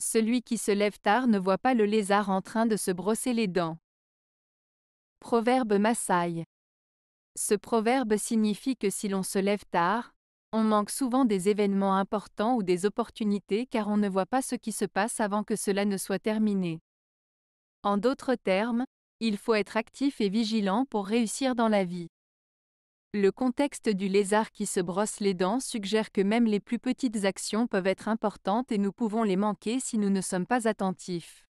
Celui qui se lève tard ne voit pas le lézard en train de se brosser les dents. Proverbe Maasai. Ce proverbe signifie que si l'on se lève tard, on manque souvent des événements importants ou des opportunités car on ne voit pas ce qui se passe avant que cela ne soit terminé. En d'autres termes, il faut être actif et vigilant pour réussir dans la vie. Le contexte du lézard qui se brosse les dents suggère que même les plus petites actions peuvent être importantes et nous pouvons les manquer si nous ne sommes pas attentifs.